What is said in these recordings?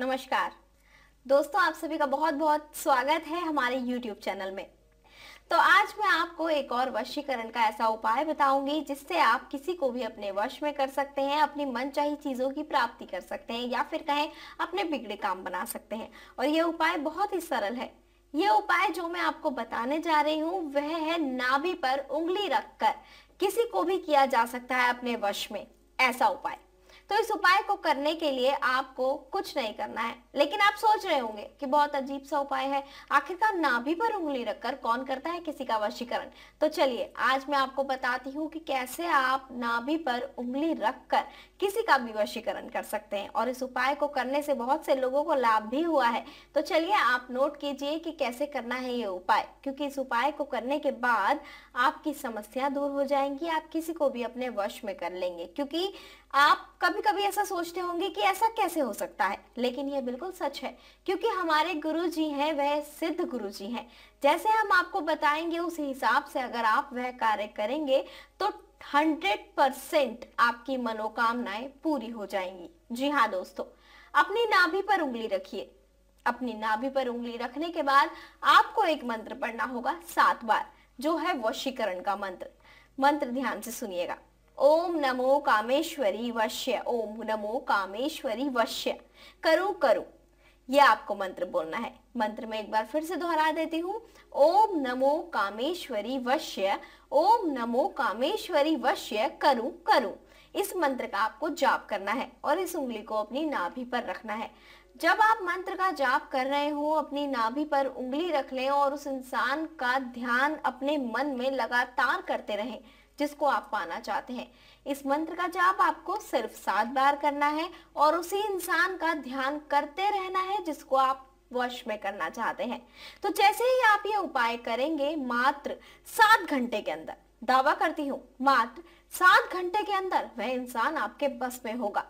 नमस्कार दोस्तों आप सभी का बहुत बहुत स्वागत है हमारे YouTube चैनल में तो आज मैं आपको एक और वशीकरण का ऐसा उपाय बताऊंगी जिससे आप किसी को भी अपने वश में कर सकते हैं अपनी मनचाही चीज़ों की प्राप्ति कर सकते हैं या फिर कहें अपने बिगड़े काम बना सकते हैं और ये उपाय बहुत ही सरल है ये उपाय जो मैं आपको बताने जा रही हूँ वह है नाभि पर उंगली रखकर किसी को भी किया जा सकता है अपने वश में ऐसा उपाय तो इस उपाय को करने के लिए आपको कुछ नहीं करना है लेकिन आप सोच रहे होंगे कि बहुत अजीब सा उपाय है आखिरकार नाभि पर उंगली रखकर कौन करता है किसी का वशीकरण तो चलिए आज मैं आपको बताती हूँ कि कैसे आप नाभि पर उंगली रखकर किसी का भी वशीकरण कर सकते हैं और इस उपाय को करने से बहुत से लोगों को लाभ भी हुआ है तो चलिए आप नोट कीजिए कि कैसे करना है ये उपाय क्योंकि इस उपाय को करने के बाद आपकी समस्या दूर हो जाएंगी आप किसी को भी अपने वश में कर लेंगे क्योंकि आप कभी कभी ऐसा सोचते होंगे कि ऐसा कैसे हो सकता है लेकिन यह बिल्कुल सच है क्योंकि हमारे गुरु जी हैं वह सिद्ध गुरु जी हैं जैसे हम आपको बताएंगे उस हिसाब से अगर आप वह कार्य करेंगे तो हंड्रेड परसेंट आपकी मनोकामनाएं पूरी हो जाएंगी जी हाँ दोस्तों अपनी नाभि पर उंगली रखिए अपनी नाभि पर उंगली रखने के बाद आपको एक मंत्र पढ़ना होगा सात बार जो है वशीकरण का मंत्र मंत्र ध्यान से सुनिएगा ओम नमो कामेश्वरी वश्य ओम नमो कामेश्वरी वश्य करो करो यह आपको मंत्र बोलना है मंत्र में एक बार फिर से दोहरा देती हूँ ओम नमो कामेश्वरी वश्य ओम नमो कामेश्वरी वश्य करु करु इस मंत्र का आपको जाप करना है और इस उंगली को अपनी नाभि पर रखना है जब आप मंत्र का जाप कर रहे हो अपनी नाभि पर उंगली रख लें और उस इंसान का ध्यान अपने मन में लगातार करते रहें जिसको आप पाना चाहते हैं इस मंत्र का जाप आपको सिर्फ सात बार करना है और उसी इंसान का ध्यान करते रहना है जिसको आप वश में करना चाहते हैं तो जैसे ही आप ये उपाय करेंगे मात्र सात घंटे के अंदर दावा करती हूँ मात्र सात घंटे के अंदर वह इंसान आपके बस में होगा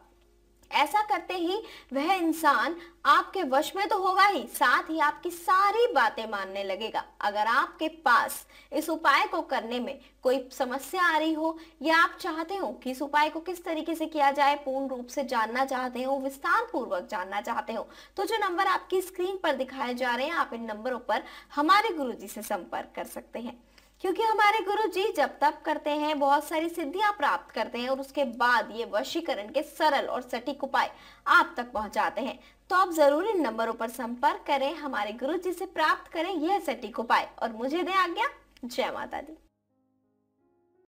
ऐसा करते ही वह इंसान आपके वश में तो होगा ही साथ ही आपकी सारी बातें मानने लगेगा अगर आपके पास इस उपाय को करने में कोई समस्या आ रही हो या आप चाहते हो कि इस उपाय को किस तरीके से किया जाए पूर्ण रूप से जानना चाहते हो विस्तार पूर्वक जानना चाहते हो तो जो नंबर आपकी स्क्रीन पर दिखाए जा रहे हैं आप इन नंबरों पर हमारे गुरु से संपर्क कर सकते हैं क्योंकि हमारे गुरु जी जब तप करते हैं बहुत सारी सिद्धियां प्राप्त करते हैं और उसके बाद ये वशीकरण के सरल और सटीक उपाय आप तक पहुंचाते हैं तो आप जरूर इन नंबरों पर संपर्क करें हमारे गुरु जी से प्राप्त करें यह सटीक उपाय और मुझे दें आज्ञा जय माता दी